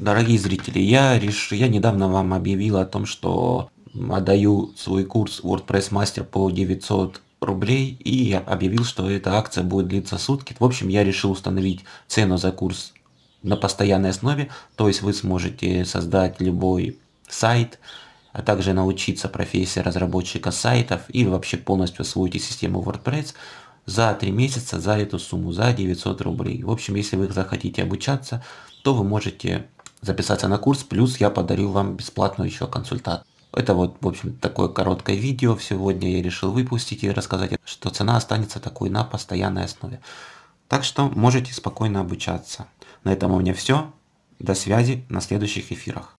Дорогие зрители, я, реш... я недавно вам объявил о том, что отдаю свой курс WordPress Master по 900 рублей и объявил, что эта акция будет длиться сутки. В общем, я решил установить цену за курс на постоянной основе, то есть вы сможете создать любой сайт, а также научиться профессии разработчика сайтов и вообще полностью освоить систему WordPress за 3 месяца за эту сумму, за 900 рублей. В общем, если вы захотите обучаться, то вы можете записаться на курс, плюс я подарю вам бесплатную еще консультацию. Это вот, в общем, такое короткое видео. Сегодня я решил выпустить и рассказать, что цена останется такой на постоянной основе. Так что можете спокойно обучаться. На этом у меня все. До связи на следующих эфирах.